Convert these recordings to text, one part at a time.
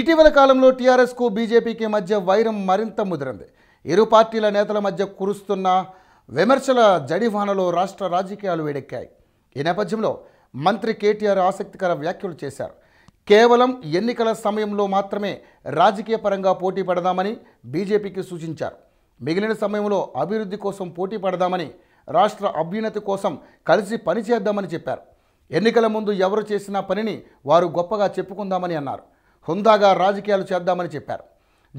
ఇటీవల కాలంలో టీఆర్ఎస్కు బీజేపీకి మధ్య వైరం మరింత ముదిరింది ఇరు పార్టీల నేతల మధ్య కురుస్తున్న విమర్శల జడివానలో రాష్ట్ర రాజకీయాలు వేడెక్కాయి ఈ నేపథ్యంలో మంత్రి కేటీఆర్ ఆసక్తికర వ్యాఖ్యలు చేశారు కేవలం ఎన్నికల సమయంలో మాత్రమే రాజకీయ పరంగా పోటీ పడదామని బీజేపీకి సూచించారు మిగిలిన సమయంలో అభివృద్ధి కోసం పోటీ పడదామని రాష్ట్ర అభ్యున్నతి కోసం కలిసి పనిచేద్దామని చెప్పారు ఎన్నికల ముందు ఎవరు చేసిన పనిని వారు గొప్పగా చెప్పుకుందామని అన్నారు హుందాగా రాజకీయాలు చేద్దామని చెప్పారు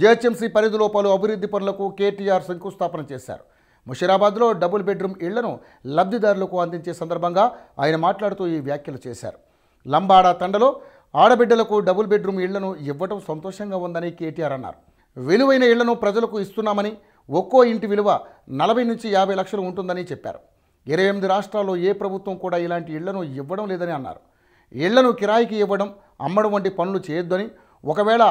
జిహెచ్ఎంసీ పరిధిలో పలు అభివృద్ధి పనులకు కేటీఆర్ శంకుస్థాపన చేశారు ముషీరాబాద్లో డబుల్ బెడ్రూమ్ ఇళ్లను లబ్ధిదారులకు అందించే సందర్భంగా ఆయన మాట్లాడుతూ ఈ వ్యాఖ్యలు చేశారు లంబాడ తండలో ఆడబిడ్డలకు డబుల్ బెడ్రూమ్ ఇళ్లను ఇవ్వటం సంతోషంగా ఉందని కేటీఆర్ అన్నారు విలువైన ఇళ్లను ప్రజలకు ఇస్తున్నామని ఒక్కో ఇంటి విలువ నలభై నుంచి యాభై లక్షలు ఉంటుందని చెప్పారు ఇరవై ఎనిమిది రాష్ట్రాల్లో ఏ ప్రభుత్వం కూడా ఇలాంటి ఇళ్లను ఇవ్వడం లేదని అన్నారు ఇళ్లను కిరాయికి ఇవ్వడం అమ్మడం వంటి పనులు చేయొద్దని ఒకవేళ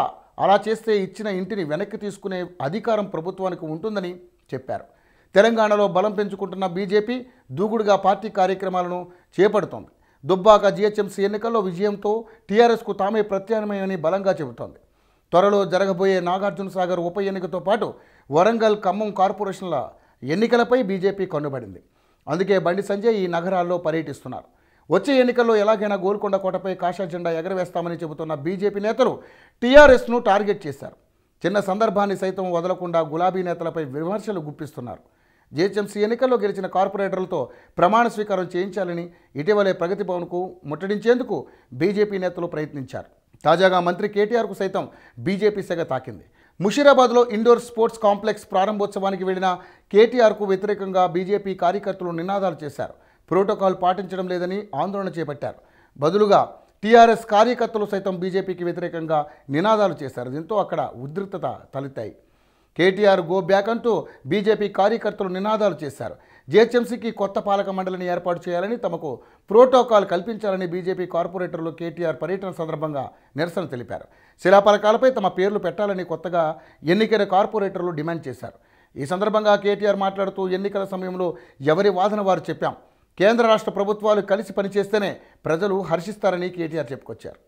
అలా చేస్తే ఇచ్చిన ఇంటిని వెనక్కి తీసుకునే అధికారం ప్రభుత్వానికి ఉంటుందని చెప్పారు తెలంగాణలో బలం పెంచుకుంటున్న బీజేపీ దూకుడుగా పార్టీ కార్యక్రమాలను చేపడుతోంది దుబ్బాక జీహెచ్ఎంసీ ఎన్నికల్లో విజయంతో టీఆర్ఎస్కు తామే ప్రత్యామ్నాయమని బలంగా చెబుతోంది త్వరలో జరగబోయే నాగార్జున సాగర్ ఉప ఎన్నికతో పాటు వరంగల్ ఖమ్మం కార్పొరేషన్ల ఎన్నికలపై బీజేపీ కన్నుబడింది అందుకే బండి సంజయ్ ఈ నగరాల్లో పర్యటిస్తున్నారు వచ్చే ఎన్నికల్లో ఎలాగైనా గోల్కొండ కోటపై కాషా జెండా ఎగరవేస్తామని చెబుతున్న బీజేపీ నేతలు టీఆర్ఎస్ను టార్గెట్ చేశారు చిన్న సందర్భాన్ని సైతం వదలకుండా గులాబీ నేతలపై విమర్శలు గుప్పిస్తున్నారు జీహెచ్ఎంసీ ఎన్నికల్లో గెలిచిన కార్పొరేటర్లతో ప్రమాణ స్వీకారం చేయించాలని ఇటీవలే ప్రగతి భవన్కు ముట్టడించేందుకు బీజేపీ నేతలు ప్రయత్నించారు తాజాగా మంత్రి కేటీఆర్కు సైతం బీజేపీ సెగ తాకింది ముషీరాబాద్లో ఇండోర్ స్పోర్ట్స్ కాంప్లెక్స్ ప్రారంభోత్సవానికి వెళ్లిన కేటీఆర్కు వ్యతిరేకంగా బీజేపీ కార్యకర్తలు నినాదాలు చేశారు ప్రోటోకాల్ పాటించడం లేదని ఆందోళన చేపట్టారు బదులుగా టీఆర్ఎస్ కార్యకర్తలు సైతం బీజేపీకి వ్యతిరేకంగా నినాదాలు చేశారు దీంతో అక్కడ ఉద్రిక్తత తలెత్తాయి కేటీఆర్ గో బ్యాక్ అంటూ బీజేపీ కార్యకర్తలు నినాదాలు చేశారు జీహెచ్ఎంసీకి కొత్త పాలక మండలిని ఏర్పాటు చేయాలని తమకు ప్రోటోకాల్ కల్పించాలని బీజేపీ కార్పొరేటర్లు కేటీఆర్ పర్యటన సందర్భంగా నిరసన తెలిపారు శిలాపలకాలపై తమ పేర్లు పెట్టాలని కొత్తగా ఎన్నికైన కార్పొరేటర్లు డిమాండ్ చేశారు ఈ సందర్భంగా కేటీఆర్ మాట్లాడుతూ ఎన్నికల సమయంలో ఎవరి వాదన వారు చెప్పాం కేంద్ర రాష్ట్ర ప్రభుత్వాలు కలిసి పనిచేస్తేనే ప్రజలు హర్షిస్తారని కేటీఆర్ చెప్పుకొచ్చారు